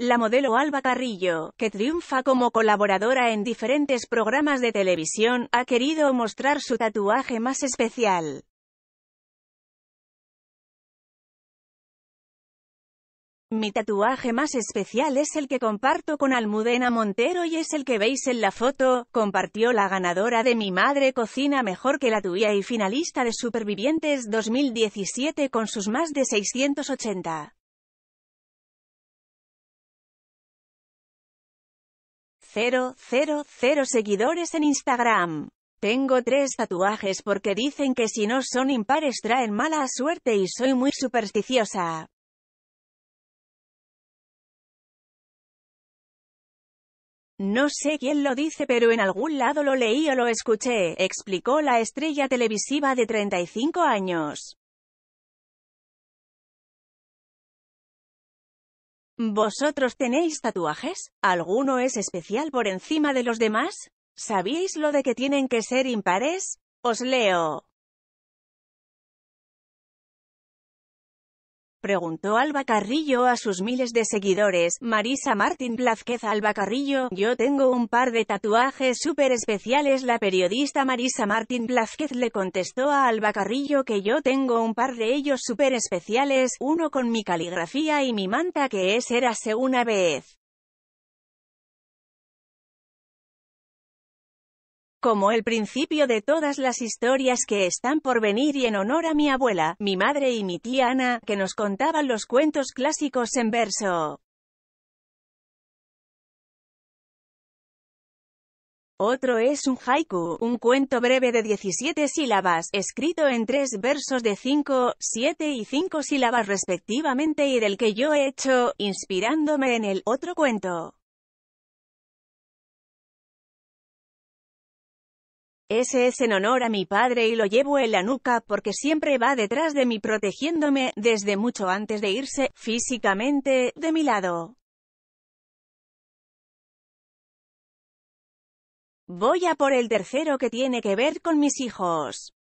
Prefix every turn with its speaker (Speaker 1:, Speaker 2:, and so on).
Speaker 1: la modelo Alba Carrillo, que triunfa como colaboradora en diferentes programas de televisión, ha querido mostrar su tatuaje más especial.
Speaker 2: Mi tatuaje más especial
Speaker 1: es el que comparto con Almudena Montero y es el que veis en la foto, compartió la ganadora de Mi Madre Cocina Mejor que la Tuya y finalista de Supervivientes 2017 con sus más de 680. 000 seguidores en Instagram. Tengo tres tatuajes porque dicen que si no son impares traen mala suerte y soy muy supersticiosa. No sé quién lo dice pero en algún lado lo leí o lo escuché, explicó la estrella televisiva de 35 años.
Speaker 2: ¿Vosotros
Speaker 1: tenéis tatuajes? ¿Alguno es especial por encima de los demás? ¿Sabíais lo de que tienen que ser impares? Os leo. Preguntó Alba Carrillo a sus miles de seguidores, Marisa Martín Blázquez Alba Carrillo, yo tengo un par de tatuajes súper especiales La periodista Marisa Martín Blázquez le contestó a Alba Carrillo que yo tengo un par de ellos súper especiales, uno con mi caligrafía y mi manta que es era una vez. Como el principio de todas las historias que están por venir y en honor a mi abuela, mi madre y mi tía Ana, que nos contaban los cuentos clásicos en verso.
Speaker 2: Otro es un
Speaker 1: haiku, un cuento breve de 17 sílabas, escrito en tres versos de 5, 7 y 5 sílabas respectivamente y del que yo he hecho, inspirándome en
Speaker 2: el otro cuento.
Speaker 1: Ese es en honor a mi padre y lo llevo en la nuca porque siempre va detrás de mí protegiéndome, desde mucho antes de irse, físicamente, de mi lado.
Speaker 2: Voy a por el tercero que tiene que ver con mis hijos.